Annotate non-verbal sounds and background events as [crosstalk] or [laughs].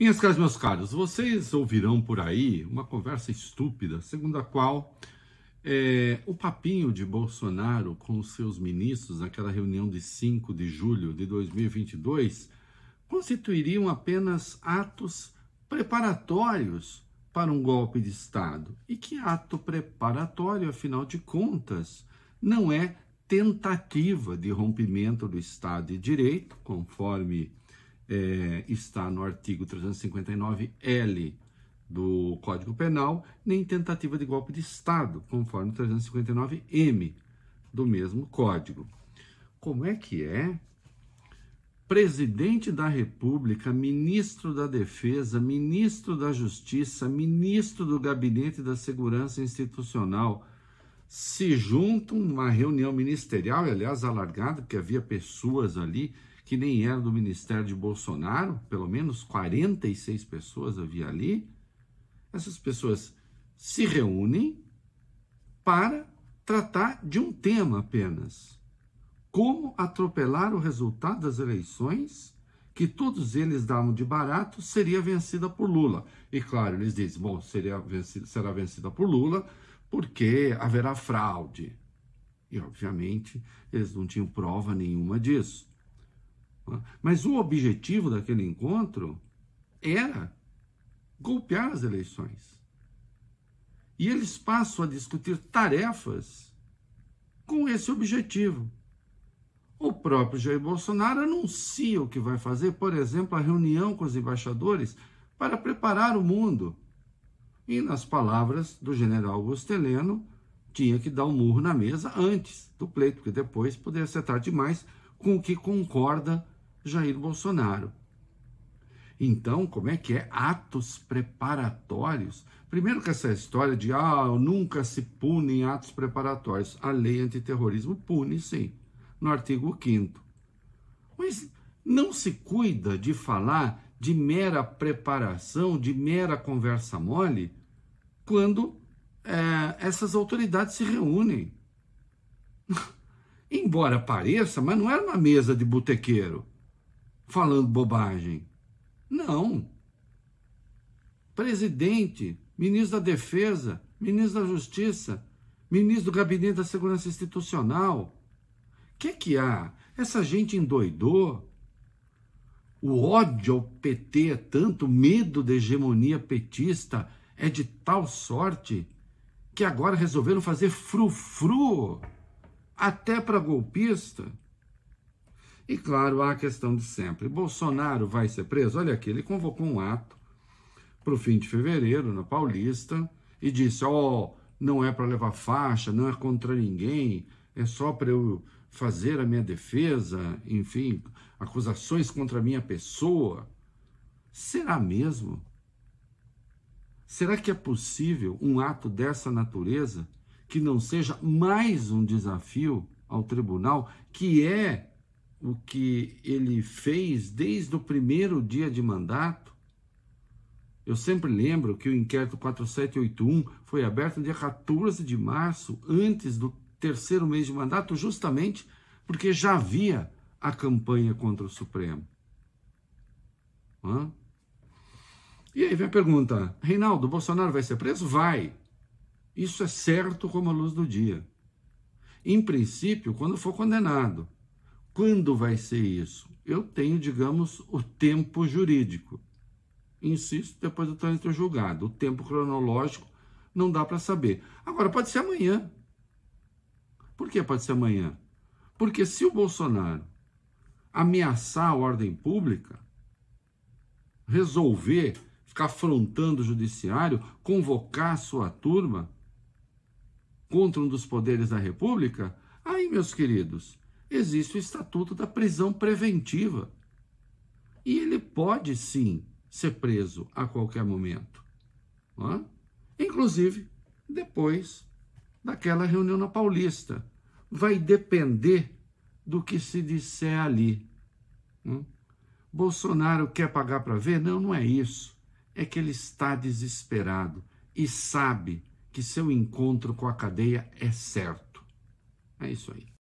Minhas caras, meus caros, vocês ouvirão por aí uma conversa estúpida, segundo a qual é, o papinho de Bolsonaro com os seus ministros naquela reunião de 5 de julho de 2022 constituiriam apenas atos preparatórios para um golpe de Estado. E que ato preparatório, afinal de contas, não é tentativa de rompimento do Estado de Direito, conforme é, está no artigo 359-L do Código Penal, nem tentativa de golpe de Estado, conforme o 359-M do mesmo Código. Como é que é? Presidente da República, ministro da Defesa, ministro da Justiça, ministro do Gabinete da Segurança Institucional se juntam numa reunião ministerial, aliás, alargada, porque havia pessoas ali que nem era do ministério de Bolsonaro, pelo menos 46 pessoas havia ali. Essas pessoas se reúnem para tratar de um tema apenas: como atropelar o resultado das eleições que todos eles davam de barato seria vencida por Lula. E claro, eles dizem: bom, seria vencida, será vencida por Lula porque haverá fraude. E obviamente eles não tinham prova nenhuma disso. Né? Mas o objetivo daquele encontro era golpear as eleições. E eles passam a discutir tarefas com esse objetivo. O próprio Jair Bolsonaro anuncia o que vai fazer, por exemplo, a reunião com os embaixadores para preparar o mundo. E, nas palavras do general Gosteleno, tinha que dar um murro na mesa antes do pleito, porque depois poderia acertar demais com o que concorda Jair Bolsonaro. Então, como é que é? Atos preparatórios. Primeiro que essa história de ah, nunca se punem atos preparatórios. A lei antiterrorismo pune, sim, no artigo 5 Mas não se cuida de falar de mera preparação, de mera conversa mole, quando é, essas autoridades se reúnem. [laughs] Embora pareça, mas não era uma mesa de botequeiro falando bobagem. Não. Presidente, ministro da Defesa, ministro da Justiça, ministro do Gabinete da Segurança Institucional. O que, é que há? Essa gente endoidou. O ódio ao PT é tanto, o medo da hegemonia petista é de tal sorte que agora resolveram fazer frufru até para golpista. E claro, há a questão de sempre: Bolsonaro vai ser preso? Olha aqui, ele convocou um ato para o fim de fevereiro, na Paulista, e disse: Ó, oh, não é para levar faixa, não é contra ninguém, é só para eu fazer a minha defesa, enfim, acusações contra a minha pessoa. Será mesmo? Será que é possível um ato dessa natureza que não seja mais um desafio ao tribunal, que é o que ele fez desde o primeiro dia de mandato. Eu sempre lembro que o inquérito 4781 foi aberto no dia 14 de março, antes do terceiro mês de mandato, justamente porque já havia a campanha contra o Supremo. Hã? E aí vem a pergunta: Reinaldo, Bolsonaro vai ser preso? Vai. Isso é certo como a luz do dia. Em princípio, quando for condenado. Quando vai ser isso? Eu tenho, digamos, o tempo jurídico. Insisto, depois do trânsito julgado. O tempo cronológico não dá para saber. Agora, pode ser amanhã. Por que pode ser amanhã? Porque se o Bolsonaro ameaçar a ordem pública, resolver ficar afrontando o judiciário, convocar sua turma contra um dos poderes da República, aí, meus queridos, existe o estatuto da prisão preventiva. E ele pode sim ser preso a qualquer momento. É? Inclusive depois daquela reunião na Paulista. Vai depender do que se disser ali. Bolsonaro quer pagar para ver? Não, não é isso. É que ele está desesperado e sabe que seu encontro com a cadeia é certo. É isso aí.